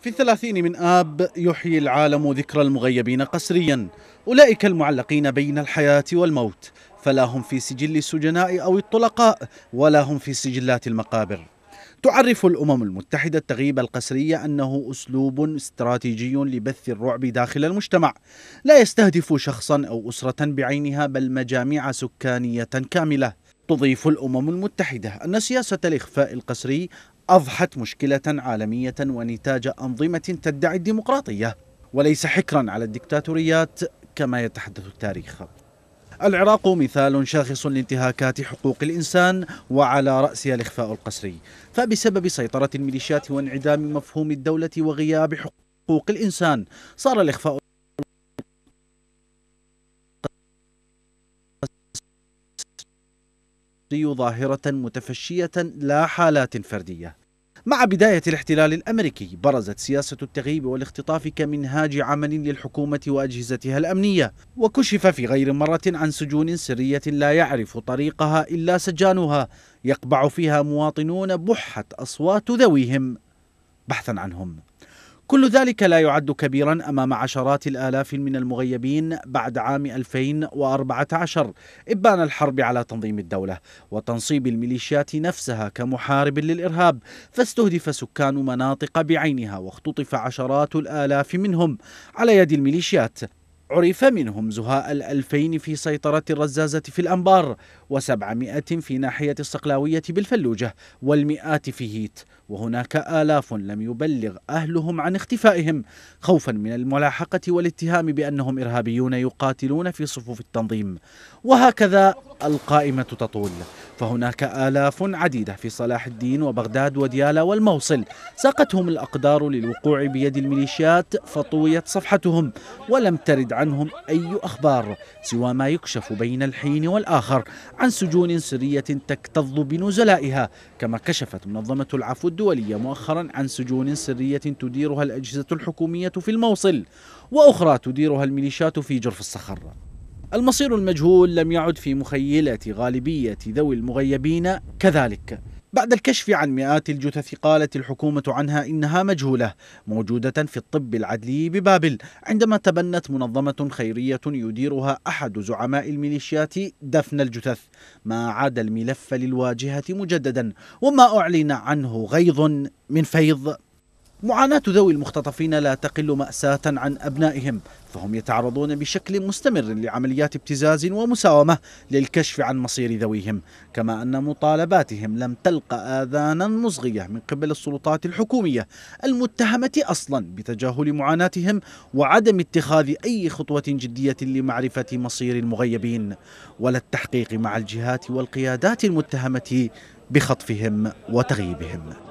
في الثلاثين من آب يحيي العالم ذكرى المغيبين قسريا أولئك المعلقين بين الحياة والموت فلا هم في سجل السجناء أو الطلقاء ولا هم في سجلات المقابر تعرف الأمم المتحدة التغييب القسري أنه أسلوب استراتيجي لبث الرعب داخل المجتمع لا يستهدف شخصا أو أسرة بعينها بل مجاميع سكانية كاملة تضيف الأمم المتحدة أن سياسة الإخفاء القسري أضحت مشكلة عالمية ونتاج أنظمة تدعي الديمقراطية وليس حكرا على الدكتاتوريات كما يتحدث التاريخ العراق مثال شاخص لانتهاكات حقوق الإنسان وعلى رأسها الإخفاء القسري فبسبب سيطرة الميليشيات وانعدام مفهوم الدولة وغياب حقوق الإنسان صار الإخفاء القسري ظاهرة متفشية لا حالات فردية مع بداية الاحتلال الأمريكي برزت سياسة التغييب والاختطاف كمنهاج عمل للحكومة وأجهزتها الأمنية وكشف في غير مرة عن سجون سرية لا يعرف طريقها إلا سجانها يقبع فيها مواطنون بحت أصوات ذويهم بحثا عنهم كل ذلك لا يعد كبيرا امام عشرات الالاف من المغيبين بعد عام 2014 ابان الحرب على تنظيم الدوله وتنصيب الميليشيات نفسها كمحارب للارهاب فاستهدف سكان مناطق بعينها واختطف عشرات الالاف منهم على يد الميليشيات عرف منهم زهاء الألفين في سيطرة الرزازة في الأنبار وسبعمائة في ناحية الصقلاوية بالفلوجة والمئات في هيت وهناك آلاف لم يبلغ أهلهم عن اختفائهم خوفا من الملاحقة والاتهام بأنهم إرهابيون يقاتلون في صفوف التنظيم وهكذا القائمة تطول فهناك آلاف عديدة في صلاح الدين وبغداد وديالا والموصل ساقتهم الأقدار للوقوع بيد الميليشيات فطويت صفحتهم ولم ترد عنهم أي أخبار سوى ما يكشف بين الحين والآخر عن سجون سرية تكتظ بنزلائها كما كشفت منظمة العفو الدولية مؤخرا عن سجون سرية تديرها الأجهزة الحكومية في الموصل وأخرى تديرها الميليشيات في جرف الصخر المصير المجهول لم يعد في مخيلة غالبية ذوي المغيبين كذلك بعد الكشف عن مئات الجثث قالت الحكومة عنها إنها مجهولة موجودة في الطب العدلي ببابل عندما تبنت منظمة خيرية يديرها أحد زعماء الميليشيات دفن الجثث ما عاد الملف للواجهة مجددا وما أعلن عنه غيظ من فيض معاناة ذوي المختطفين لا تقل مأساة عن أبنائهم فهم يتعرضون بشكل مستمر لعمليات ابتزاز ومساومة للكشف عن مصير ذويهم كما أن مطالباتهم لم تلق آذانا مصغية من قبل السلطات الحكومية المتهمة أصلا بتجاهل معاناتهم وعدم اتخاذ أي خطوة جدية لمعرفة مصير المغيبين ولا التحقيق مع الجهات والقيادات المتهمة بخطفهم وتغييبهم